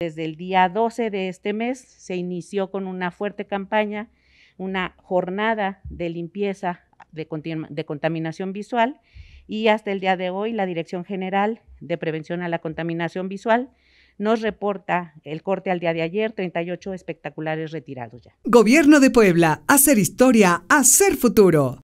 Desde el día 12 de este mes se inició con una fuerte campaña, una jornada de limpieza de, contaminación visual y hasta el día de hoy la Dirección General de Prevención a la Contaminación Visual nos reporta el corte al día de ayer, 38 espectaculares retirados ya. Gobierno de Puebla, hacer historia, hacer futuro.